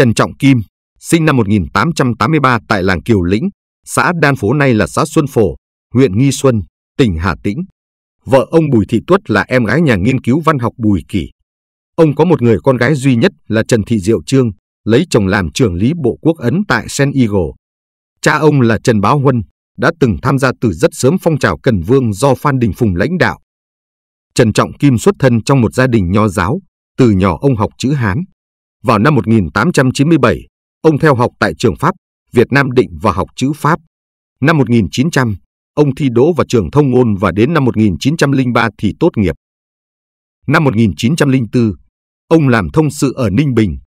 Trần Trọng Kim, sinh năm 1883 tại làng Kiều Lĩnh, xã Đan Phố nay là xã Xuân Phổ, huyện Nghi Xuân, tỉnh Hà Tĩnh. Vợ ông Bùi Thị Tuất là em gái nhà nghiên cứu văn học Bùi Kỷ. Ông có một người con gái duy nhất là Trần Thị Diệu Trương, lấy chồng làm trưởng lý bộ quốc ấn tại Sen Eagle. Cha ông là Trần Báo Huân, đã từng tham gia từ rất sớm phong trào Cần Vương do Phan Đình Phùng lãnh đạo. Trần Trọng Kim xuất thân trong một gia đình nho giáo, từ nhỏ ông học chữ Hán, vào năm 1897, ông theo học tại trường Pháp, Việt Nam Định và học chữ Pháp. Năm 1900, ông thi đỗ vào trường Thông ngôn và đến năm 1903 thì tốt nghiệp. Năm 1904, ông làm thông sự ở Ninh Bình.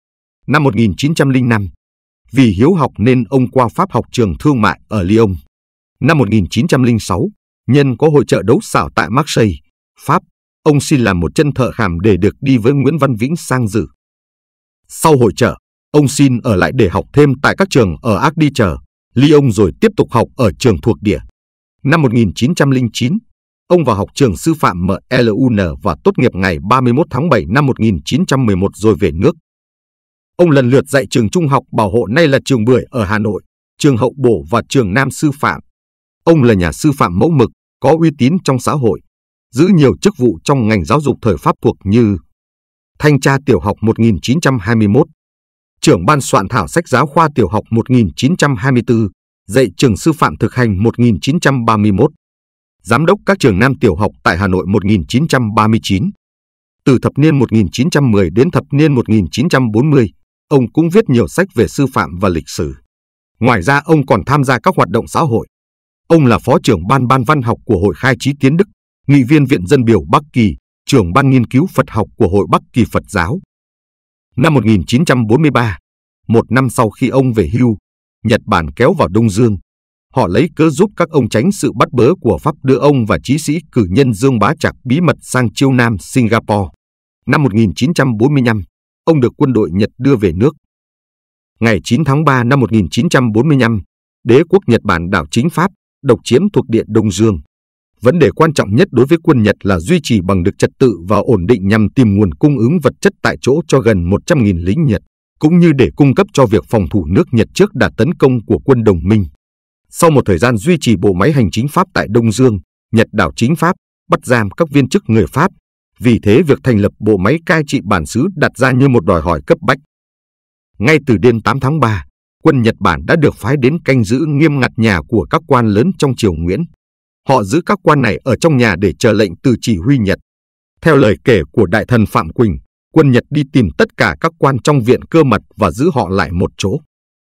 Năm 1905, vì hiếu học nên ông qua Pháp học trường thương mại ở Lyon. Năm 1906, nhân có hội trợ đấu xảo tại Marseille, Pháp, ông xin làm một chân thợ khảm để được đi với Nguyễn Văn Vĩnh sang dự. Sau hội trợ, ông xin ở lại để học thêm tại các trường ở Ác Lyon rồi tiếp tục học ở trường thuộc địa. Năm 1909, ông vào học trường sư phạm MLUN và tốt nghiệp ngày 31 tháng 7 năm 1911 rồi về nước. Ông lần lượt dạy trường trung học bảo hộ nay là trường Bưởi ở Hà Nội, trường Hậu Bổ và trường Nam Sư Phạm. Ông là nhà sư phạm mẫu mực, có uy tín trong xã hội, giữ nhiều chức vụ trong ngành giáo dục thời Pháp thuộc như thanh tra tiểu học 1921, trưởng ban soạn thảo sách giáo khoa tiểu học 1924, dạy trường sư phạm thực hành 1931, giám đốc các trường nam tiểu học tại Hà Nội 1939. Từ thập niên 1910 đến thập niên 1940, ông cũng viết nhiều sách về sư phạm và lịch sử. Ngoài ra ông còn tham gia các hoạt động xã hội. Ông là phó trưởng ban ban văn học của Hội Khai trí Tiến Đức, nghị viên Viện Dân Biểu Bắc Kỳ, trưởng ban nghiên cứu Phật học của Hội Bắc Kỳ Phật giáo. Năm 1943, một năm sau khi ông về hưu, Nhật Bản kéo vào Đông Dương. Họ lấy cớ giúp các ông tránh sự bắt bớ của Pháp đưa ông và trí sĩ cử nhân Dương Bá Trạc bí mật sang Chiêu Nam, Singapore. Năm 1945, ông được quân đội Nhật đưa về nước. Ngày 9 tháng 3 năm 1945, đế quốc Nhật Bản đảo chính Pháp, độc chiếm thuộc địa Đông Dương. Vấn đề quan trọng nhất đối với quân Nhật là duy trì bằng được trật tự và ổn định nhằm tìm nguồn cung ứng vật chất tại chỗ cho gần 100.000 lính Nhật, cũng như để cung cấp cho việc phòng thủ nước Nhật trước đà tấn công của quân đồng minh. Sau một thời gian duy trì bộ máy hành chính Pháp tại Đông Dương, Nhật đảo chính Pháp, bắt giam các viên chức người Pháp, vì thế việc thành lập bộ máy cai trị bản xứ đặt ra như một đòi hỏi cấp bách. Ngay từ đêm 8 tháng 3, quân Nhật Bản đã được phái đến canh giữ nghiêm ngặt nhà của các quan lớn trong triều Nguyễn họ giữ các quan này ở trong nhà để chờ lệnh từ chỉ huy Nhật. Theo lời kể của đại thần Phạm Quỳnh, quân Nhật đi tìm tất cả các quan trong viện cơ mật và giữ họ lại một chỗ.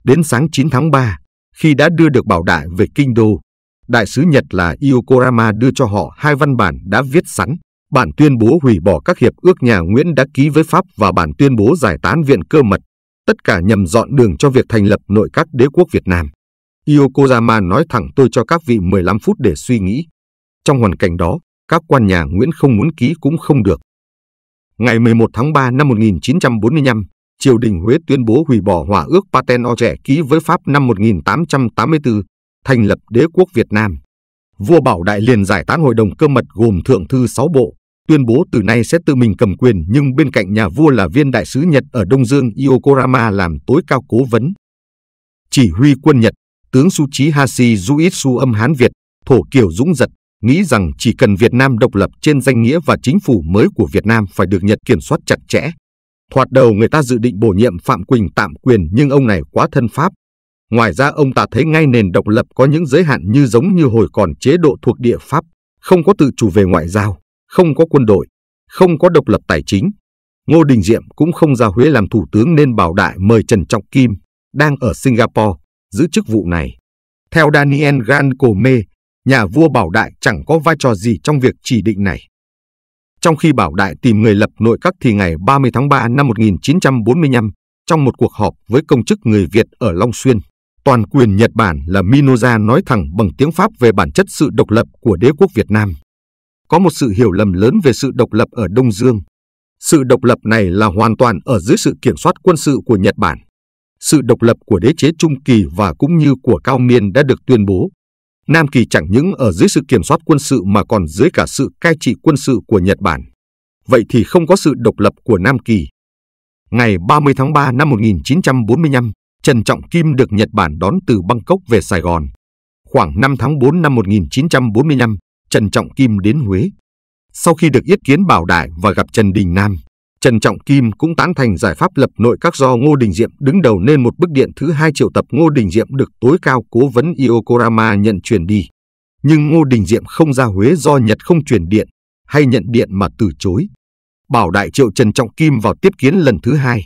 Đến sáng 9 tháng 3, khi đã đưa được bảo đại về kinh đô, đại sứ Nhật là Iokorama đưa cho họ hai văn bản đã viết sẵn, bản tuyên bố hủy bỏ các hiệp ước nhà Nguyễn đã ký với Pháp và bản tuyên bố giải tán viện cơ mật, tất cả nhằm dọn đường cho việc thành lập nội các đế quốc Việt Nam. Yokozama nói thẳng tôi cho các vị 15 phút để suy nghĩ. Trong hoàn cảnh đó, các quan nhà Nguyễn không muốn ký cũng không được. Ngày 11 tháng 3 năm 1945, triều đình Huế tuyên bố hủy bỏ hòa ước Paten Orge ký với Pháp năm 1884, thành lập đế quốc Việt Nam. Vua Bảo Đại liền giải tán hội đồng cơ mật gồm thượng thư sáu bộ, tuyên bố từ nay sẽ tự mình cầm quyền nhưng bên cạnh nhà vua là viên đại sứ Nhật ở Đông Dương Yokorama làm tối cao cố vấn. Chỉ huy quân Nhật tướng Su Suchi Hashi Juitsu âm Hán Việt, thổ kiểu dũng giật, nghĩ rằng chỉ cần Việt Nam độc lập trên danh nghĩa và chính phủ mới của Việt Nam phải được Nhật kiểm soát chặt chẽ. Thoạt đầu người ta dự định bổ nhiệm Phạm Quỳnh tạm quyền nhưng ông này quá thân Pháp. Ngoài ra ông ta thấy ngay nền độc lập có những giới hạn như giống như hồi còn chế độ thuộc địa Pháp, không có tự chủ về ngoại giao, không có quân đội, không có độc lập tài chính. Ngô Đình Diệm cũng không ra Huế làm thủ tướng nên Bảo Đại mời Trần Trọng Kim, đang ở Singapore, giữ chức vụ này. Theo Daniel Gan nhà vua Bảo Đại chẳng có vai trò gì trong việc chỉ định này. Trong khi Bảo Đại tìm người lập nội các thì ngày 30 tháng 3 năm 1945, trong một cuộc họp với công chức người Việt ở Long Xuyên, toàn quyền Nhật Bản là Minoza nói thẳng bằng tiếng Pháp về bản chất sự độc lập của đế quốc Việt Nam. Có một sự hiểu lầm lớn về sự độc lập ở Đông Dương. Sự độc lập này là hoàn toàn ở dưới sự kiểm soát quân sự của Nhật Bản sự độc lập của đế chế Trung Kỳ và cũng như của Cao Miên đã được tuyên bố. Nam Kỳ chẳng những ở dưới sự kiểm soát quân sự mà còn dưới cả sự cai trị quân sự của Nhật Bản. Vậy thì không có sự độc lập của Nam Kỳ. Ngày 30 tháng 3 năm 1945, Trần Trọng Kim được Nhật Bản đón từ Bangkok về Sài Gòn. Khoảng 5 tháng 4 năm 1945, Trần Trọng Kim đến Huế. Sau khi được yết kiến Bảo Đại và gặp Trần Đình Nam, Trần Trọng Kim cũng tán thành giải pháp lập nội các do Ngô Đình Diệm đứng đầu nên một bức điện thứ hai triệu tập Ngô Đình Diệm được tối cao cố vấn Iokorama nhận truyền đi. Nhưng Ngô Đình Diệm không ra Huế do Nhật không truyền điện hay nhận điện mà từ chối. Bảo đại triệu Trần Trọng Kim vào tiếp kiến lần thứ hai.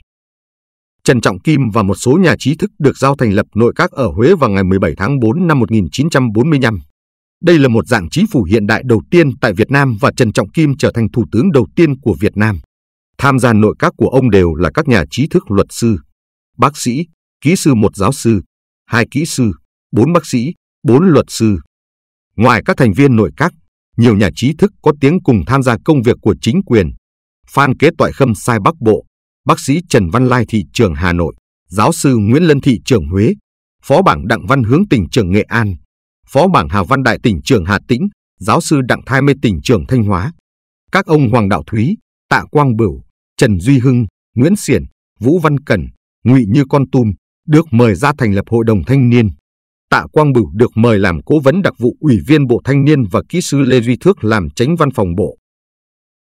Trần Trọng Kim và một số nhà trí thức được giao thành lập nội các ở Huế vào ngày 17 tháng 4 năm 1945. Đây là một dạng chính phủ hiện đại đầu tiên tại Việt Nam và Trần Trọng Kim trở thành thủ tướng đầu tiên của Việt Nam. Tham gia nội các của ông đều là các nhà trí thức luật sư, bác sĩ, kỹ sư một giáo sư, hai kỹ sư, bốn bác sĩ, bốn luật sư. Ngoài các thành viên nội các, nhiều nhà trí thức có tiếng cùng tham gia công việc của chính quyền. Phan Kế Toại Khâm Sai Bắc Bộ, bác sĩ Trần Văn Lai thị trường Hà Nội, giáo sư Nguyễn Lân thị trường Huế, phó bảng Đặng Văn Hướng tỉnh trường Nghệ An, phó bảng Hà Văn Đại tỉnh trường Hà Tĩnh, giáo sư Đặng Thái Mê tỉnh trường Thanh Hóa. Các ông Hoàng Đạo Thúy, Tạ Quang Bửu, Trần Duy Hưng, Nguyễn Xiển, Vũ Văn Cẩn, Ngụy Như Con Tum được mời ra thành lập Hội đồng Thanh niên. Tạ Quang Bửu được mời làm cố vấn đặc vụ Ủy viên Bộ Thanh niên và kỹ sư Lê Duy Thước làm tránh văn phòng bộ.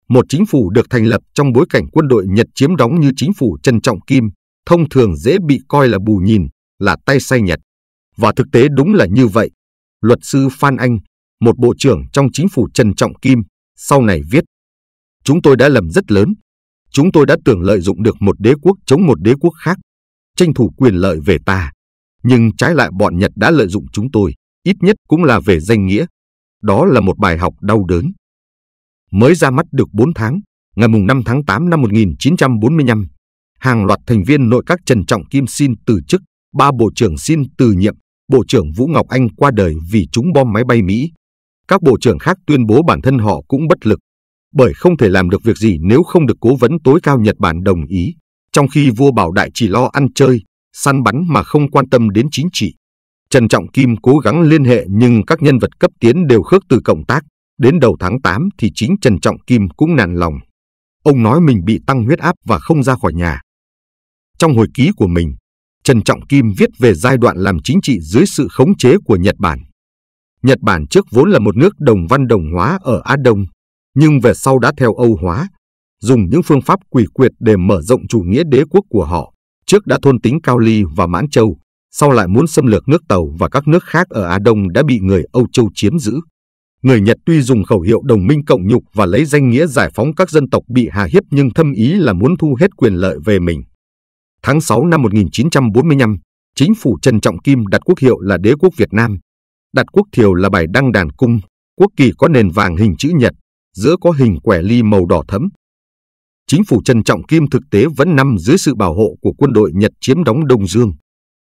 Một chính phủ được thành lập trong bối cảnh quân đội Nhật chiếm đóng như chính phủ Trần Trọng Kim, thông thường dễ bị coi là bù nhìn, là tay sai Nhật. Và thực tế đúng là như vậy. Luật sư Phan Anh, một bộ trưởng trong chính phủ Trần Trọng Kim, sau này viết Chúng tôi đã lầm rất lớn. Chúng tôi đã tưởng lợi dụng được một đế quốc chống một đế quốc khác, tranh thủ quyền lợi về ta. Nhưng trái lại bọn Nhật đã lợi dụng chúng tôi, ít nhất cũng là về danh nghĩa. Đó là một bài học đau đớn. Mới ra mắt được 4 tháng, ngày mùng 5 tháng 8 năm 1945, hàng loạt thành viên nội các Trần Trọng Kim xin từ chức, ba bộ trưởng xin từ nhiệm, bộ trưởng Vũ Ngọc Anh qua đời vì trúng bom máy bay Mỹ. Các bộ trưởng khác tuyên bố bản thân họ cũng bất lực, bởi không thể làm được việc gì nếu không được cố vấn tối cao Nhật Bản đồng ý, trong khi vua Bảo Đại chỉ lo ăn chơi, săn bắn mà không quan tâm đến chính trị. Trần Trọng Kim cố gắng liên hệ nhưng các nhân vật cấp tiến đều khước từ cộng tác. Đến đầu tháng 8 thì chính Trần Trọng Kim cũng nản lòng. Ông nói mình bị tăng huyết áp và không ra khỏi nhà. Trong hồi ký của mình, Trần Trọng Kim viết về giai đoạn làm chính trị dưới sự khống chế của Nhật Bản. Nhật Bản trước vốn là một nước đồng văn đồng hóa ở Á Đông, nhưng về sau đã theo Âu hóa, dùng những phương pháp quỷ quyệt để mở rộng chủ nghĩa đế quốc của họ. Trước đã thôn tính Cao Ly và Mãn Châu, sau lại muốn xâm lược nước Tàu và các nước khác ở Á Đông đã bị người Âu Châu chiếm giữ. Người Nhật tuy dùng khẩu hiệu đồng minh cộng nhục và lấy danh nghĩa giải phóng các dân tộc bị hà hiếp nhưng thâm ý là muốn thu hết quyền lợi về mình. Tháng 6 năm 1945, chính phủ Trần Trọng Kim đặt quốc hiệu là Đế quốc Việt Nam, đặt quốc thiều là bài đăng đàn cung, quốc kỳ có nền vàng hình chữ nhật, giữa có hình quẻ ly màu đỏ thẫm. Chính phủ Trần Trọng Kim thực tế vẫn nằm dưới sự bảo hộ của quân đội Nhật chiếm đóng Đông Dương.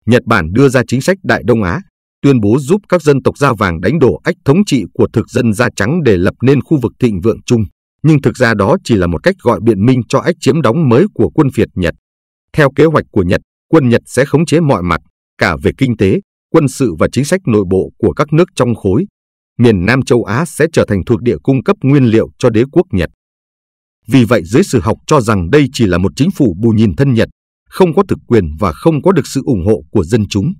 Nhật Bản đưa ra chính sách Đại Đông Á, tuyên bố giúp các dân tộc da vàng đánh đổ ách thống trị của thực dân da trắng để lập nên khu vực thịnh vượng chung, nhưng thực ra đó chỉ là một cách gọi biện minh cho ách chiếm đóng mới của quân Việt Nhật. Theo kế hoạch của Nhật, quân Nhật sẽ khống chế mọi mặt, cả về kinh tế, quân sự và chính sách nội bộ của các nước trong khối, miền Nam châu Á sẽ trở thành thuộc địa cung cấp nguyên liệu cho đế quốc Nhật. Vì vậy giới sử học cho rằng đây chỉ là một chính phủ bù nhìn thân Nhật, không có thực quyền và không có được sự ủng hộ của dân chúng.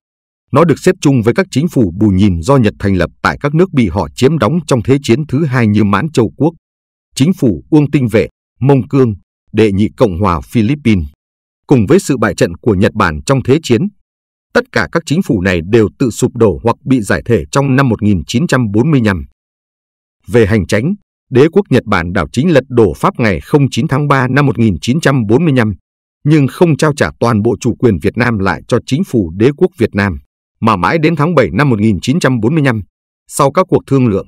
Nó được xếp chung với các chính phủ bù nhìn do Nhật thành lập tại các nước bị họ chiếm đóng trong Thế chiến thứ hai như Mãn Châu Quốc, chính phủ Uông Tinh Vệ, Mông Cương, Đệ nhị Cộng hòa Philippines. Cùng với sự bại trận của Nhật Bản trong Thế chiến, tất cả các chính phủ này đều tự sụp đổ hoặc bị giải thể trong năm 1945. Về hành tránh, đế quốc Nhật Bản đảo chính lật đổ Pháp ngày 09 tháng 3 năm 1945, nhưng không trao trả toàn bộ chủ quyền Việt Nam lại cho chính phủ đế quốc Việt Nam, mà mãi đến tháng 7 năm 1945, sau các cuộc thương lượng,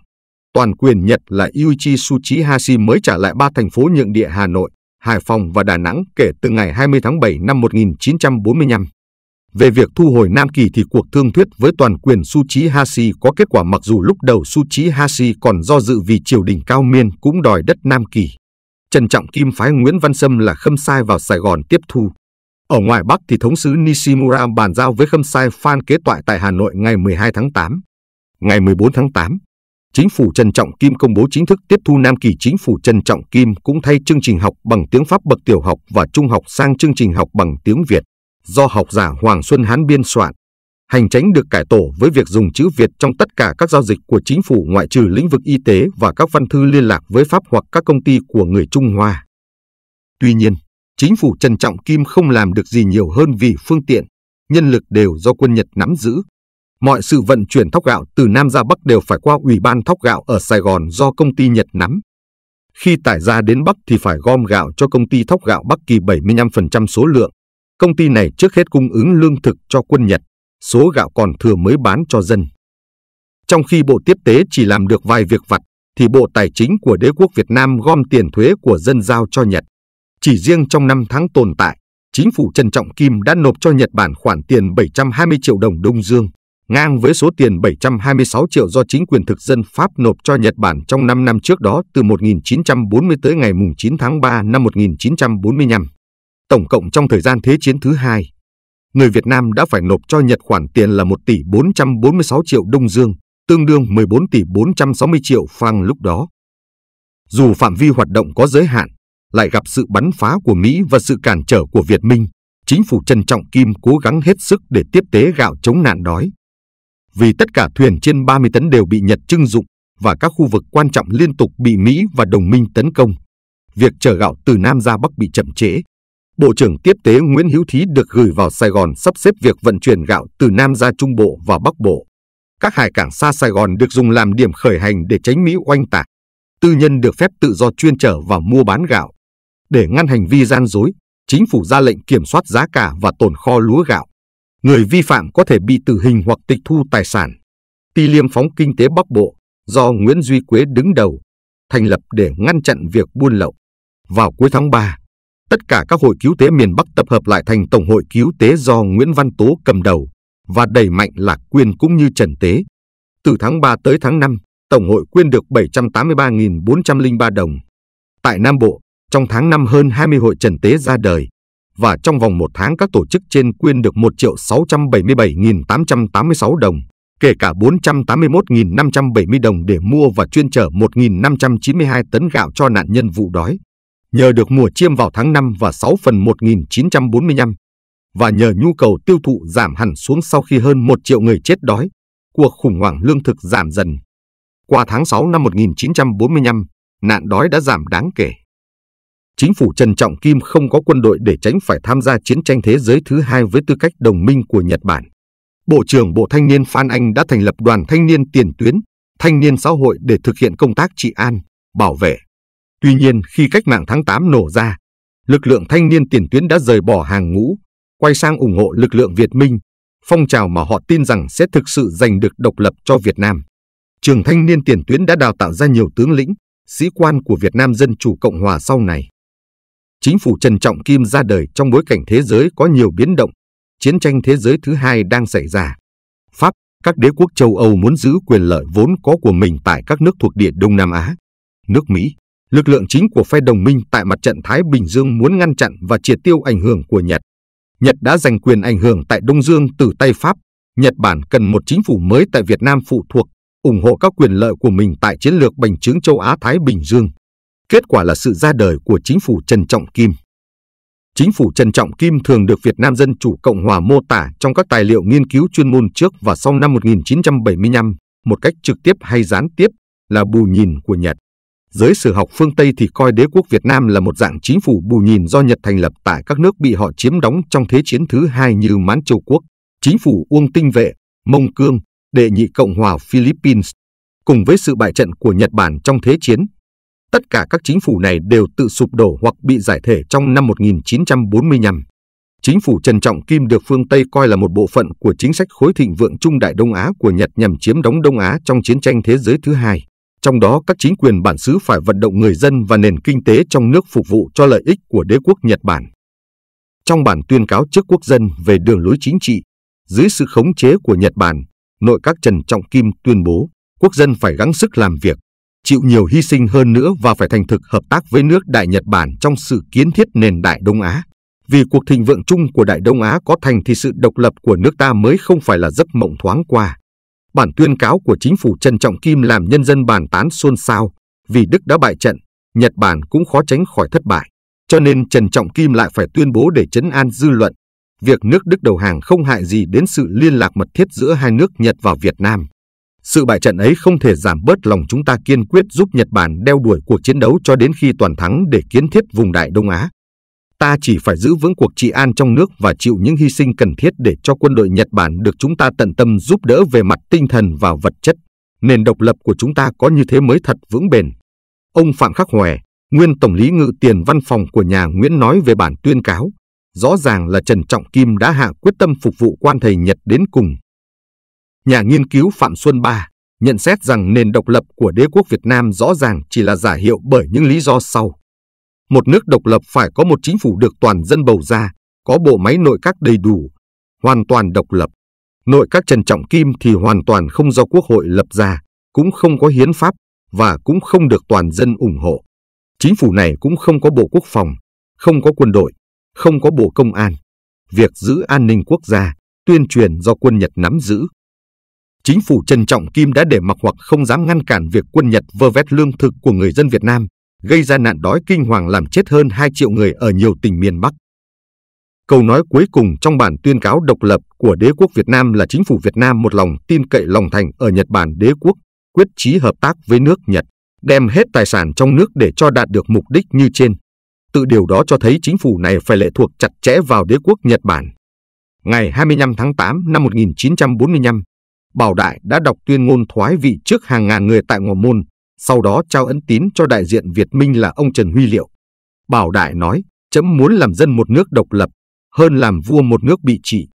toàn quyền Nhật là Yuichi Tsuchihashi mới trả lại ba thành phố nhượng địa Hà Nội, Hải Phòng và Đà Nẵng kể từ ngày 20 tháng 7 năm 1945. Về việc thu hồi Nam Kỳ thì cuộc thương thuyết với toàn quyền Suchi Hashi có kết quả mặc dù lúc đầu Suchi Hashi còn do dự vì triều đình cao miên cũng đòi đất Nam Kỳ. Trần Trọng Kim phái Nguyễn Văn Sâm là Khâm Sai vào Sài Gòn tiếp thu. Ở ngoài Bắc thì thống sứ Nishimura bàn giao với Khâm Sai Phan Kế Toại tại Hà Nội ngày 12 tháng 8. Ngày 14 tháng 8, Chính phủ Trần Trọng Kim công bố chính thức tiếp thu Nam Kỳ. Chính phủ Trần Trọng Kim cũng thay chương trình học bằng tiếng Pháp bậc tiểu học và trung học sang chương trình học bằng tiếng Việt do học giả Hoàng Xuân Hán biên soạn. Hành tránh được cải tổ với việc dùng chữ Việt trong tất cả các giao dịch của chính phủ ngoại trừ lĩnh vực y tế và các văn thư liên lạc với Pháp hoặc các công ty của người Trung Hoa. Tuy nhiên, chính phủ Trần Trọng Kim không làm được gì nhiều hơn vì phương tiện, nhân lực đều do quân Nhật nắm giữ. Mọi sự vận chuyển thóc gạo từ Nam ra Bắc đều phải qua Ủy ban thóc gạo ở Sài Gòn do công ty Nhật nắm. Khi tải ra đến Bắc thì phải gom gạo cho công ty thóc gạo Bắc Kỳ 75% số lượng, Công ty này trước hết cung ứng lương thực cho quân Nhật, số gạo còn thừa mới bán cho dân. Trong khi Bộ Tiếp tế chỉ làm được vài việc vặt, thì Bộ Tài chính của đế quốc Việt Nam gom tiền thuế của dân giao cho Nhật. Chỉ riêng trong 5 tháng tồn tại, chính phủ Trần Trọng Kim đã nộp cho Nhật Bản khoản tiền 720 triệu đồng Đông Dương, ngang với số tiền 726 triệu do chính quyền thực dân Pháp nộp cho Nhật Bản trong 5 năm trước đó từ 1940 tới ngày 9 tháng 3 năm 1945. Tổng cộng trong thời gian Thế chiến thứ hai, người Việt Nam đã phải nộp cho Nhật khoản tiền là 1 tỷ 446 triệu Đông Dương, tương đương 14 tỷ 460 triệu franc lúc đó. Dù phạm vi hoạt động có giới hạn, lại gặp sự bắn phá của Mỹ và sự cản trở của Việt Minh, chính phủ Trần Trọng Kim cố gắng hết sức để tiếp tế gạo chống nạn đói. Vì tất cả thuyền trên 30 tấn đều bị Nhật trưng dụng và các khu vực quan trọng liên tục bị Mỹ và đồng minh tấn công, việc chở gạo từ Nam ra Bắc bị chậm trễ, Bộ trưởng tiếp tế Nguyễn Hữu Thí được gửi vào Sài Gòn sắp xếp việc vận chuyển gạo từ Nam ra Trung Bộ và Bắc Bộ. Các hải cảng xa Sài Gòn được dùng làm điểm khởi hành để tránh Mỹ oanh tạc. Tư nhân được phép tự do chuyên trở và mua bán gạo. Để ngăn hành vi gian dối, chính phủ ra lệnh kiểm soát giá cả và tồn kho lúa gạo. Người vi phạm có thể bị tử hình hoặc tịch thu tài sản. Ti liêm phóng kinh tế Bắc Bộ do Nguyễn Duy Quế đứng đầu, thành lập để ngăn chặn việc buôn lậu. Vào cuối tháng 3, Tất cả các hội cứu tế miền Bắc tập hợp lại thành Tổng hội cứu tế do Nguyễn Văn Tố cầm đầu và đẩy mạnh Lạc Quyên cũng như Trần Tế. Từ tháng 3 tới tháng 5, Tổng hội quyên được 783.403 đồng. Tại Nam Bộ, trong tháng 5 hơn 20 hội Trần Tế ra đời và trong vòng một tháng các tổ chức trên quyên được 1 677.886 đồng, kể cả 481.570 đồng để mua và chuyên trở 1.592 tấn gạo cho nạn nhân vụ đói nhờ được mùa chiêm vào tháng 5 và 6 phần 1945 và nhờ nhu cầu tiêu thụ giảm hẳn xuống sau khi hơn 1 triệu người chết đói, cuộc khủng hoảng lương thực giảm dần. Qua tháng 6 năm 1945, nạn đói đã giảm đáng kể. Chính phủ Trần Trọng Kim không có quân đội để tránh phải tham gia chiến tranh thế giới thứ hai với tư cách đồng minh của Nhật Bản. Bộ trưởng Bộ Thanh niên Phan Anh đã thành lập đoàn thanh niên tiền tuyến, thanh niên xã hội để thực hiện công tác trị an, bảo vệ, Tuy nhiên, khi cách mạng tháng 8 nổ ra, lực lượng thanh niên tiền tuyến đã rời bỏ hàng ngũ, quay sang ủng hộ lực lượng Việt Minh, phong trào mà họ tin rằng sẽ thực sự giành được độc lập cho Việt Nam. Trường thanh niên tiền tuyến đã đào tạo ra nhiều tướng lĩnh, sĩ quan của Việt Nam Dân Chủ Cộng Hòa sau này. Chính phủ Trần Trọng Kim ra đời trong bối cảnh thế giới có nhiều biến động, chiến tranh thế giới thứ hai đang xảy ra. Pháp, các đế quốc châu Âu muốn giữ quyền lợi vốn có của mình tại các nước thuộc địa Đông Nam Á, nước Mỹ, lực lượng chính của phe đồng minh tại mặt trận Thái Bình Dương muốn ngăn chặn và triệt tiêu ảnh hưởng của Nhật. Nhật đã giành quyền ảnh hưởng tại Đông Dương từ tay Pháp. Nhật Bản cần một chính phủ mới tại Việt Nam phụ thuộc, ủng hộ các quyền lợi của mình tại chiến lược bành trướng châu Á-Thái Bình Dương. Kết quả là sự ra đời của chính phủ Trần Trọng Kim. Chính phủ Trần Trọng Kim thường được Việt Nam Dân Chủ Cộng Hòa mô tả trong các tài liệu nghiên cứu chuyên môn trước và sau năm 1975, một cách trực tiếp hay gián tiếp là bù nhìn của Nhật. Giới sử học phương Tây thì coi đế quốc Việt Nam là một dạng chính phủ bù nhìn do Nhật thành lập tại các nước bị họ chiếm đóng trong Thế chiến thứ hai như Mãn Châu Quốc, chính phủ Uông Tinh Vệ, Mông Cương, Đệ nhị Cộng hòa Philippines, cùng với sự bại trận của Nhật Bản trong Thế chiến. Tất cả các chính phủ này đều tự sụp đổ hoặc bị giải thể trong năm 1945. Chính phủ Trần Trọng Kim được phương Tây coi là một bộ phận của chính sách khối thịnh vượng Trung Đại Đông Á của Nhật nhằm chiếm đóng Đông Á trong chiến tranh thế giới thứ hai trong đó các chính quyền bản xứ phải vận động người dân và nền kinh tế trong nước phục vụ cho lợi ích của đế quốc Nhật Bản. Trong bản tuyên cáo trước quốc dân về đường lối chính trị, dưới sự khống chế của Nhật Bản, nội các Trần Trọng Kim tuyên bố quốc dân phải gắng sức làm việc, chịu nhiều hy sinh hơn nữa và phải thành thực hợp tác với nước Đại Nhật Bản trong sự kiến thiết nền Đại Đông Á. Vì cuộc thịnh vượng chung của Đại Đông Á có thành thì sự độc lập của nước ta mới không phải là giấc mộng thoáng qua. Bản tuyên cáo của chính phủ Trần Trọng Kim làm nhân dân bàn tán xôn xao, vì Đức đã bại trận, Nhật Bản cũng khó tránh khỏi thất bại. Cho nên Trần Trọng Kim lại phải tuyên bố để chấn an dư luận, việc nước Đức đầu hàng không hại gì đến sự liên lạc mật thiết giữa hai nước Nhật và Việt Nam. Sự bại trận ấy không thể giảm bớt lòng chúng ta kiên quyết giúp Nhật Bản đeo đuổi cuộc chiến đấu cho đến khi toàn thắng để kiến thiết vùng Đại Đông Á ta chỉ phải giữ vững cuộc trị an trong nước và chịu những hy sinh cần thiết để cho quân đội Nhật Bản được chúng ta tận tâm giúp đỡ về mặt tinh thần và vật chất. Nền độc lập của chúng ta có như thế mới thật vững bền. Ông Phạm Khắc Hòe, nguyên tổng lý ngự tiền văn phòng của nhà Nguyễn nói về bản tuyên cáo, rõ ràng là Trần Trọng Kim đã hạ quyết tâm phục vụ quan thầy Nhật đến cùng. Nhà nghiên cứu Phạm Xuân Ba nhận xét rằng nền độc lập của đế quốc Việt Nam rõ ràng chỉ là giả hiệu bởi những lý do sau. Một nước độc lập phải có một chính phủ được toàn dân bầu ra, có bộ máy nội các đầy đủ, hoàn toàn độc lập. Nội các Trần Trọng Kim thì hoàn toàn không do Quốc hội lập ra, cũng không có hiến pháp và cũng không được toàn dân ủng hộ. Chính phủ này cũng không có bộ quốc phòng, không có quân đội, không có bộ công an. Việc giữ an ninh quốc gia, tuyên truyền do quân Nhật nắm giữ. Chính phủ Trần Trọng Kim đã để mặc hoặc không dám ngăn cản việc quân Nhật vơ vét lương thực của người dân Việt Nam gây ra nạn đói kinh hoàng làm chết hơn 2 triệu người ở nhiều tỉnh miền Bắc. Câu nói cuối cùng trong bản tuyên cáo độc lập của đế quốc Việt Nam là chính phủ Việt Nam một lòng tin cậy lòng thành ở Nhật Bản đế quốc, quyết chí hợp tác với nước Nhật, đem hết tài sản trong nước để cho đạt được mục đích như trên. Tự điều đó cho thấy chính phủ này phải lệ thuộc chặt chẽ vào đế quốc Nhật Bản. Ngày 25 tháng 8 năm 1945, Bảo Đại đã đọc tuyên ngôn thoái vị trước hàng ngàn người tại Ngọ Môn, sau đó trao ấn tín cho đại diện Việt Minh là ông Trần Huy Liệu. Bảo Đại nói, chấm muốn làm dân một nước độc lập, hơn làm vua một nước bị trị.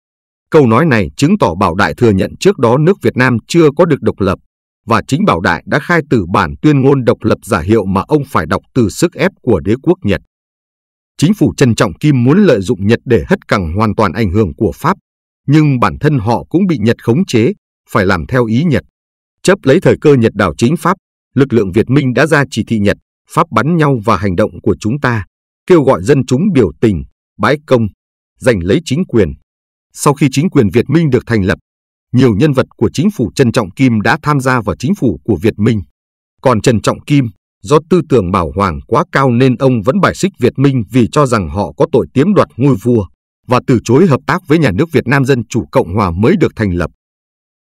Câu nói này chứng tỏ Bảo Đại thừa nhận trước đó nước Việt Nam chưa có được độc lập, và chính Bảo Đại đã khai tử bản tuyên ngôn độc lập giả hiệu mà ông phải đọc từ sức ép của đế quốc Nhật. Chính phủ Trần Trọng Kim muốn lợi dụng Nhật để hất cẳng hoàn toàn ảnh hưởng của Pháp, nhưng bản thân họ cũng bị Nhật khống chế, phải làm theo ý Nhật. Chấp lấy thời cơ Nhật đảo chính Pháp lực lượng Việt Minh đã ra chỉ thị Nhật, Pháp bắn nhau và hành động của chúng ta, kêu gọi dân chúng biểu tình, bãi công, giành lấy chính quyền. Sau khi chính quyền Việt Minh được thành lập, nhiều nhân vật của chính phủ Trần Trọng Kim đã tham gia vào chính phủ của Việt Minh. Còn Trần Trọng Kim, do tư tưởng bảo hoàng quá cao nên ông vẫn bài xích Việt Minh vì cho rằng họ có tội tiếm đoạt ngôi vua và từ chối hợp tác với nhà nước Việt Nam Dân Chủ Cộng Hòa mới được thành lập.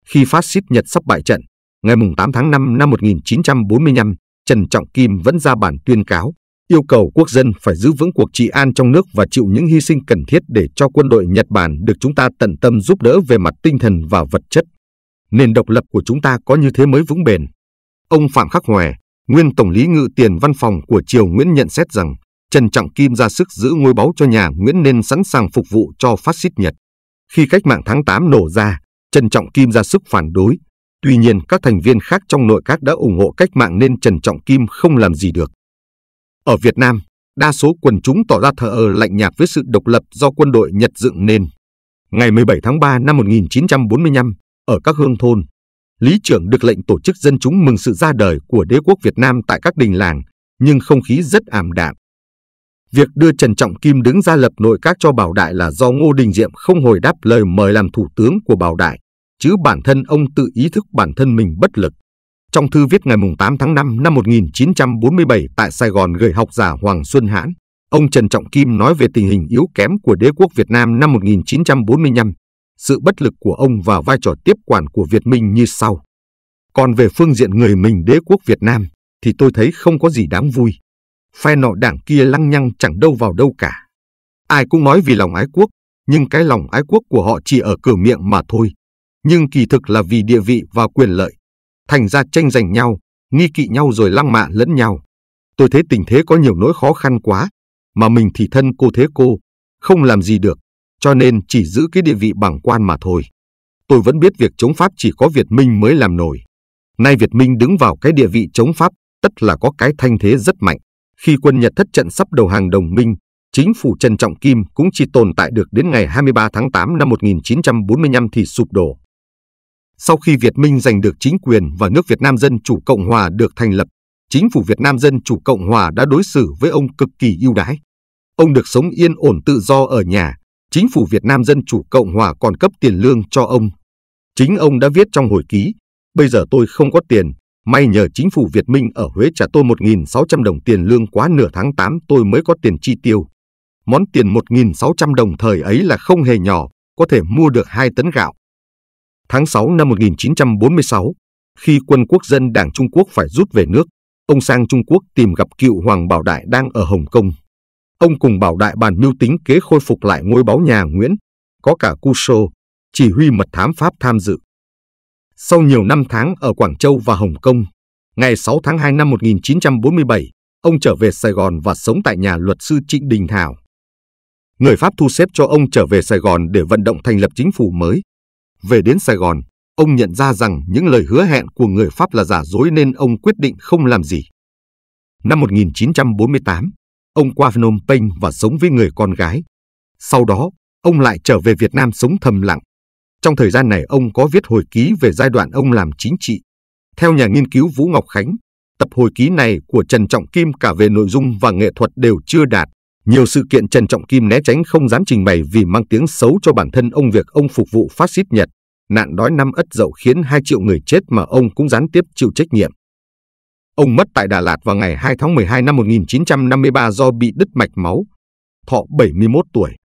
Khi phát xít Nhật sắp bại trận, Ngày 8 tháng 5 năm 1945, Trần Trọng Kim vẫn ra bản tuyên cáo, yêu cầu quốc dân phải giữ vững cuộc trị an trong nước và chịu những hy sinh cần thiết để cho quân đội Nhật Bản được chúng ta tận tâm giúp đỡ về mặt tinh thần và vật chất. Nền độc lập của chúng ta có như thế mới vững bền. Ông Phạm Khắc Hòe, nguyên Tổng lý Ngự tiền văn phòng của Triều Nguyễn nhận xét rằng Trần Trọng Kim ra sức giữ ngôi báu cho nhà Nguyễn nên sẵn sàng phục vụ cho phát xít Nhật. Khi cách mạng tháng 8 nổ ra, Trần Trọng Kim ra sức phản đối, Tuy nhiên các thành viên khác trong nội các đã ủng hộ cách mạng nên Trần Trọng Kim không làm gì được. Ở Việt Nam, đa số quần chúng tỏ ra thờ ơ lạnh nhạt với sự độc lập do quân đội Nhật dựng nên. Ngày 17 tháng 3 năm 1945, ở các hương thôn, Lý Trưởng được lệnh tổ chức dân chúng mừng sự ra đời của đế quốc Việt Nam tại các đình làng, nhưng không khí rất ảm đạm. Việc đưa Trần Trọng Kim đứng ra lập nội các cho Bảo Đại là do Ngô Đình Diệm không hồi đáp lời mời làm thủ tướng của Bảo Đại chứ bản thân ông tự ý thức bản thân mình bất lực. Trong thư viết ngày 8 tháng 5 năm 1947 tại Sài Gòn gửi học giả Hoàng Xuân Hãn, ông Trần Trọng Kim nói về tình hình yếu kém của đế quốc Việt Nam năm 1945, sự bất lực của ông và vai trò tiếp quản của Việt Minh như sau. Còn về phương diện người mình đế quốc Việt Nam, thì tôi thấy không có gì đáng vui. Phe nọ đảng kia lăng nhăng chẳng đâu vào đâu cả. Ai cũng nói vì lòng ái quốc, nhưng cái lòng ái quốc của họ chỉ ở cửa miệng mà thôi, nhưng kỳ thực là vì địa vị và quyền lợi. Thành ra tranh giành nhau, nghi kỵ nhau rồi lăng mạ lẫn nhau. Tôi thấy tình thế có nhiều nỗi khó khăn quá, mà mình thì thân cô thế cô, không làm gì được, cho nên chỉ giữ cái địa vị bằng quan mà thôi. Tôi vẫn biết việc chống Pháp chỉ có Việt Minh mới làm nổi. Nay Việt Minh đứng vào cái địa vị chống Pháp, tất là có cái thanh thế rất mạnh. Khi quân Nhật thất trận sắp đầu hàng đồng minh, chính phủ Trần Trọng Kim cũng chỉ tồn tại được đến ngày 23 tháng 8 năm 1945 thì sụp đổ. Sau khi Việt Minh giành được chính quyền và nước Việt Nam Dân Chủ Cộng Hòa được thành lập, chính phủ Việt Nam Dân Chủ Cộng Hòa đã đối xử với ông cực kỳ ưu đãi. Ông được sống yên ổn tự do ở nhà, chính phủ Việt Nam Dân Chủ Cộng Hòa còn cấp tiền lương cho ông. Chính ông đã viết trong hồi ký, bây giờ tôi không có tiền, may nhờ chính phủ Việt Minh ở Huế trả tôi 1.600 đồng tiền lương quá nửa tháng 8 tôi mới có tiền chi tiêu. Món tiền 1.600 đồng thời ấy là không hề nhỏ, có thể mua được 2 tấn gạo. Tháng 6 năm 1946, khi quân quốc dân Đảng Trung Quốc phải rút về nước, ông sang Trung Quốc tìm gặp cựu Hoàng Bảo Đại đang ở Hồng Kông. Ông cùng Bảo Đại bàn mưu tính kế khôi phục lại ngôi báo nhà Nguyễn, có cả Cu Sô, chỉ huy mật thám Pháp tham dự. Sau nhiều năm tháng ở Quảng Châu và Hồng Kông, ngày 6 tháng 2 năm 1947, ông trở về Sài Gòn và sống tại nhà luật sư Trịnh Đình Thảo. Người Pháp thu xếp cho ông trở về Sài Gòn để vận động thành lập chính phủ mới. Về đến Sài Gòn, ông nhận ra rằng những lời hứa hẹn của người Pháp là giả dối nên ông quyết định không làm gì. Năm 1948, ông qua Phnom Penh và sống với người con gái. Sau đó, ông lại trở về Việt Nam sống thầm lặng. Trong thời gian này ông có viết hồi ký về giai đoạn ông làm chính trị. Theo nhà nghiên cứu Vũ Ngọc Khánh, tập hồi ký này của Trần Trọng Kim cả về nội dung và nghệ thuật đều chưa đạt, nhiều sự kiện Trần Trọng Kim né tránh không dám trình bày vì mang tiếng xấu cho bản thân ông việc ông phục vụ phát xít Nhật, nạn đói năm Ất Dậu khiến 2 triệu người chết mà ông cũng gián tiếp chịu trách nhiệm. Ông mất tại Đà Lạt vào ngày 2 tháng 12 năm 1953 do bị đứt mạch máu, thọ 71 tuổi.